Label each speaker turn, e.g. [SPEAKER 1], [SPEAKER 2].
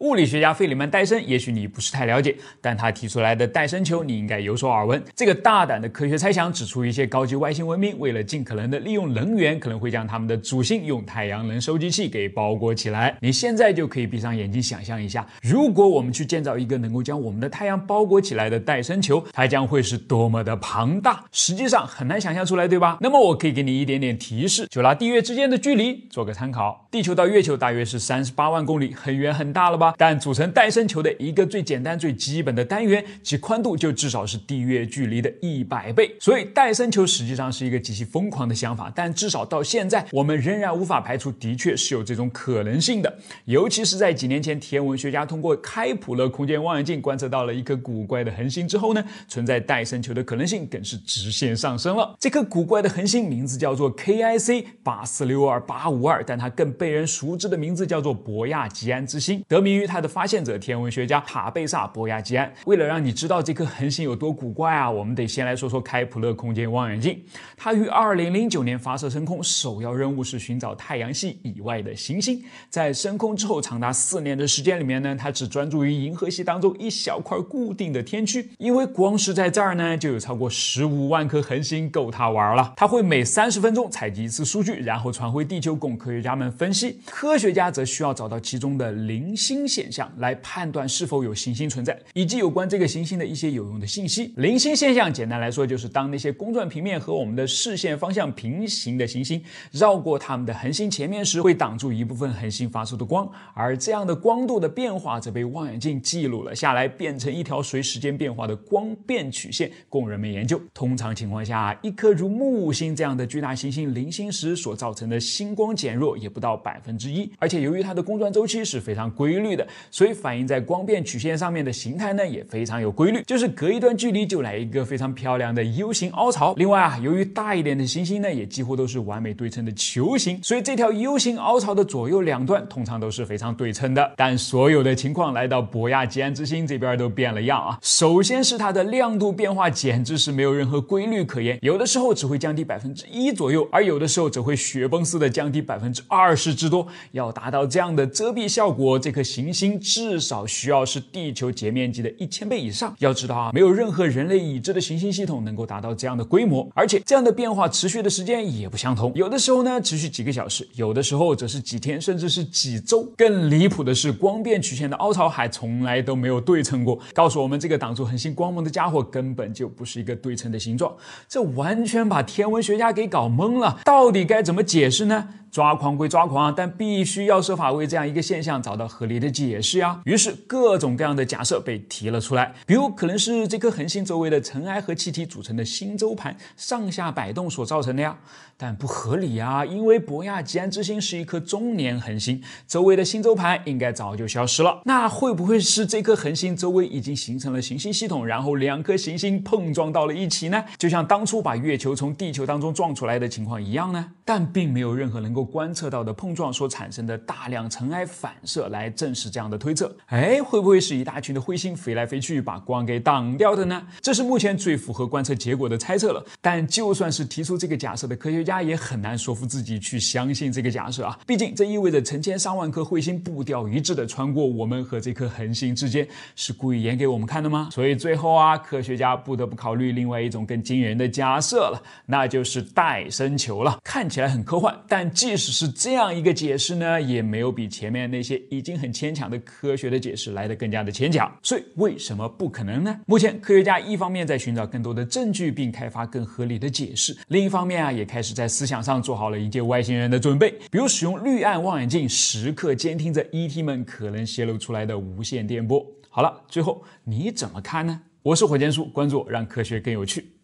[SPEAKER 1] 物理学家费里曼·戴森，也许你不是太了解，但他提出来的戴森球，你应该有所耳闻。这个大胆的科学猜想指出，一些高级外星文明为了尽可能的利用能源，可能会将他们的主星用太阳能收集器给包裹起来。你现在就可以闭上眼睛想象一下，如果我们去建造一个能够将我们的太阳包裹起来的戴森球，它将会是多么的庞大。实际上很难想象出来，对吧？那么我可以给你一点点提示，就拿地月之间的距离做个参考，地球到月球大约是三十八万公里，很远很大了吧？但组成戴森球的一个最简单、最基本的单元，其宽度就至少是地月距离的一百倍。所以，戴森球实际上是一个极其疯狂的想法。但至少到现在，我们仍然无法排除的确是有这种可能性的。尤其是在几年前，天文学家通过开普勒空间望远镜观测到了一颗古怪的恒星之后呢，存在戴森球的可能性更是直线上升了。这颗古怪的恒星名字叫做 KIC 八四六二八五二，但它更被人熟知的名字叫做博亚吉安之星，得名于它的发现者天文学家卡贝萨博亚吉安。为了让你知道这颗恒星有多古怪啊，我们得先来说说开普勒空间望远镜。它于2009年发射升空，首要任务是寻找太阳系以外的行星。在升空之后长达四年的时间里面呢，它只专注于银河系当中一小块固定的天区，因为光是在这儿呢就有超过十五万颗恒星够它玩了。它会每三十分钟采集一次数据，然后传回地球供科学家们分析。科学家则需要找到其中的零星。现象来判断是否有行星存在，以及有关这个行星的一些有用的信息。零星现象简单来说，就是当那些公转平面和我们的视线方向平行的行星绕过它们的恒星前面时，会挡住一部分恒星发出的光，而这样的光度的变化则被望远镜记录了下来，变成一条随时间变化的光变曲线，供人们研究。通常情况下，一颗如木星这样的巨大行星零星时所造成的星光减弱也不到百分之一，而且由于它的公转周期是非常规律。所以反映在光变曲线上面的形态呢也非常有规律，就是隔一段距离就来一个非常漂亮的 U 型凹槽。另外啊，由于大一点的行星呢也几乎都是完美对称的球形，所以这条 U 型凹槽的左右两段通常都是非常对称的。但所有的情况来到博亚吉安之星这边都变了样啊！首先是它的亮度变化简直是没有任何规律可言，有的时候只会降低百分之一左右，而有的时候则会雪崩似的降低百分之二十之多。要达到这样的遮蔽效果，这颗行行星至少需要是地球截面积的一千倍以上。要知道啊，没有任何人类已知的行星系统能够达到这样的规模。而且，这样的变化持续的时间也不相同，有的时候呢持续几个小时，有的时候则是几天，甚至是几周。更离谱的是，光变曲线的凹槽还从来都没有对称过，告诉我们这个挡住恒星光芒的家伙根本就不是一个对称的形状，这完全把天文学家给搞懵了。到底该怎么解释呢？抓狂归抓狂，但必须要设法为这样一个现象找到合理的解释呀。于是各种各样的假设被提了出来，比如可能是这颗恒星周围的尘埃和气体组成的星周盘上下摆动所造成的呀，但不合理呀，因为博亚吉安之星是一颗中年恒星，周围的星周盘应该早就消失了。那会不会是这颗恒星周围已经形成了行星系统，然后两颗行星碰撞到了一起呢？就像当初把月球从地球当中撞出来的情况一样呢？但并没有任何能够。观测到的碰撞所产生的大量尘埃反射来证实这样的推测。哎，会不会是一大群的彗星飞来飞去，把光给挡掉的呢？这是目前最符合观测结果的猜测了。但就算是提出这个假设的科学家，也很难说服自己去相信这个假设啊。毕竟这意味着成千上万颗彗星步调一致的穿过我们和这颗恒星之间，是故意演给我们看的吗？所以最后啊，科学家不得不考虑另外一种更惊人的假设了，那就是戴森球了。看起来很科幻，但基。即使是这样一个解释呢，也没有比前面那些已经很牵强的科学的解释来的更加的牵强。所以为什么不可能呢？目前科学家一方面在寻找更多的证据，并开发更合理的解释；另一方面啊，也开始在思想上做好了迎接外星人的准备，比如使用绿岸望远镜，时刻监听着 ET 们可能泄露出来的无线电波。好了，最后你怎么看呢？我是火箭叔，关注我，让科学更有趣。